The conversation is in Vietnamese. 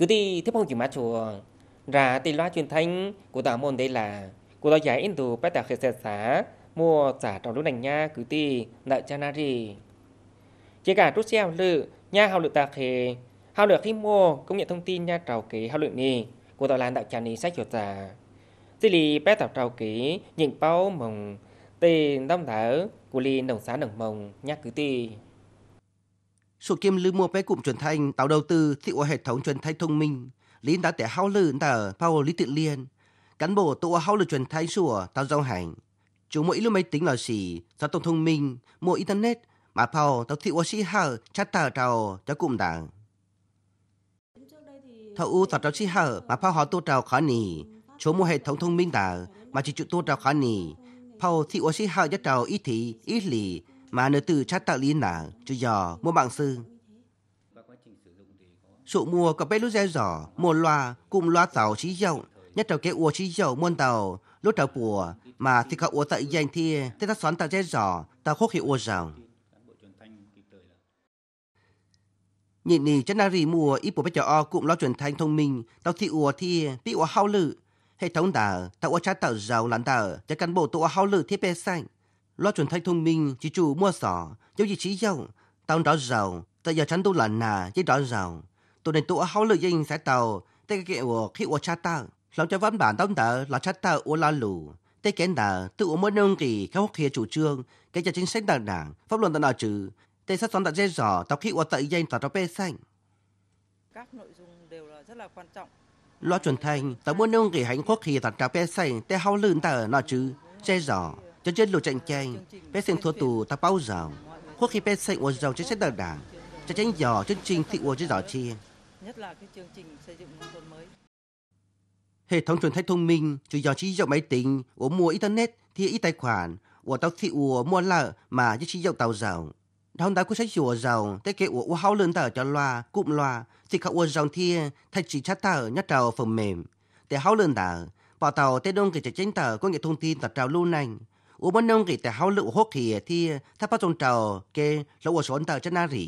cứ đi tiếp phong chỉ má chuồng ra tin loa truyền thanh của tả môn đây là của tao giải in tù bé tả khởi xá mua trả trong lúc này nha cứ đi nợ cha na rì chỉ cả rút xeo lự nha hào lự ta khề hào lự khi mua công nghệ thông tin nha trào kế hào lự nì của tao lan đạo cha nì sách chuột giả chỉ lì bé tả trào kế nhìn bao mồng tê đông đảo của lì đồng xá đồng mồng nha cứ đi Số kim lưu mua bé cụm truyền thanh tạo đầu tư thiệu hệ thống truyền thanh thông minh, lín đã tẻ hao lư tờ Paul Lý Tự Liên, cán bộ tụ hao lư truyền thanh sủa tạo giao hành. Chúng mỗi lưu máy tính là gì giao thông thông minh, mua internet, mà Paul tạo thiệu sĩ hờ chát tờ tàu cho cụm đảng. Thảo u tạo trào sĩ hờ mà Paul họ tu tàu khó nỉ chúng mua hệ thống thông minh đảng mà chỉ chịu tu tàu khó nì. Paul thiệu sĩ hờ cho tàu ít thị, ít lì, mà nữ tử chát tạo lý nả cho giò mua mạng sư. Sụ mua có bé lúc gieo giò mua loa, cùng loa tàu trí dậu, nhất trầu kế ua trí dậu muôn tàu, lúc trầu bùa, mà thì có ua tại danh thi, thì ta xoắn tàu gieo giò tàu khúc hiệu ua giàu. Nhìn nì chân nari mùa ít bộ bé cho o cụm loa truyền thanh thông minh, tàu thị ua thi, bị ua hao lự, hệ thống đảo, tàu ua chát tạo giàu lãn đảo, cho cán bộ tàu ua hao lự thiết bê xanh lo truyền thanh thông minh chỉ chủ mua sỏ dấu gì chỉ dâu tao đó rào tại giờ chắn tôi là nà chỉ đó rào tôi nên tôi hao lợi dinh sẽ tàu tay cái kia khi của cha ta làm cho văn bản tông tờ là cha ta của la lù tay kén đà tự của mỗi nông kỳ các học kia chủ trương cái cho chính sách đảng đảng pháp luật tận nào trừ tay sát xoắn tận dây giỏ tao khi của tại dây tao tao bê xanh các nội dung đều là rất là quan trọng lo truyền thanh tao muốn nông kỳ hạnh quốc khi tận tao bê xanh tê hao lưng tờ nào trừ dây giỏ cho trên lộ tranh chanh bé sinh thua tù ta bao giờ có khi bé sinh uống dầu trên sách đảng đảng cho tránh giò chương trình thị uống trên giỏ chi nhất là cái chương trình xây dựng nông thôn mới hệ thống truyền thanh thông minh chủ yếu chỉ dụng máy tính của mua internet thì ít tài khoản của tao thị của mua lợ mà chỉ chỉ dụng tàu giàu đồng đã quyết sách chùa giàu thế kế của hao lớn tờ cho loa cụm loa thì khảo uống dòng thi thay chỉ chát tờ nhất trào phần mềm để hao lớn tờ bỏ tàu tê đông kể chạy tránh tờ có nghệ thông tin tập trào lưu nành อุบันนงกิแต่เขาลือกหกเขียที่ถ้าพระจงเจ้าเกลวสนเต่าจะนารี